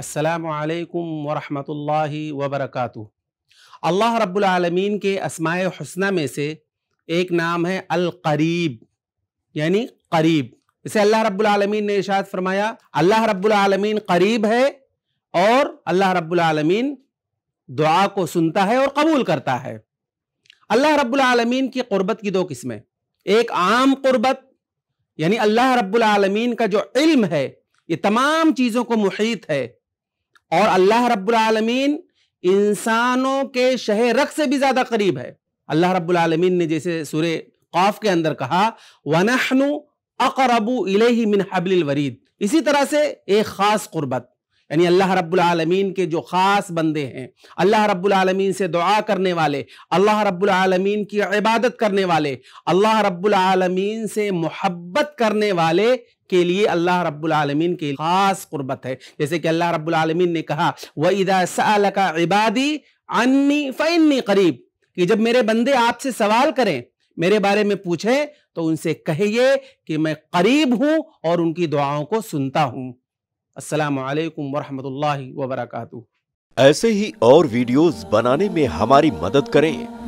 असलकम वरहमल वबरक अल्लाह रब्लमीन के असमाय हसना में से एक नाम है अलकरीब यानी करीब इसे अल्लाह रब्लमीन ने इशात फरमाया अल्लाह रब्लमीन करीब है और अल्लाह रब्लमीन दुआ को सुनता है और कबूल करता है अल्लाह रब्लमीन की क़ुरबत की दो किस्में एक आम क़ुरबत यानी अल्लाह रब्लमीन का जो इल्म है ये तमाम चीज़ों को मुहित है और अल्लाह रब्बुल आलमीन इंसानों के शह रख से भी ज्यादा करीब है अल्लाह रब्बुल आलमीन ने जैसे सूर्य कौफ के अंदर कहा वनहनु अकरबू इलेही मिन हबलिल वरीद इसी तरह से एक ख़ास क़ुरबत यानी अल्लाह रब्बुल आलमीन के जो ख़ास बंदे हैं अल्लाह रब्बुल आलमीन से दुआ करने वाले अल्लाह रब्बुल आलमीन की इबादत करने वाले अल्लाह रब्बुल आलमीन से मोहब्बत करने वाले के लिए अल्लाह रब्बुल आलमीन की खास कुर्बत है जैसे कि अल्लाह रब्बुल आलमीन ने कहा वह इदा इबादी अन्नी फ़ैन्नी करीब कि जब मेरे बंदे आपसे सवाल करें मेरे बारे में पूछें तो उनसे कहिए कि मैं करीब हूं और उनकी दुआओं को सुनता हूं अस्सलाम वालेकुम वरहमतुल्लाहि व बरकातहू ऐसे ही और वीडियोस बनाने में हमारी मदद करें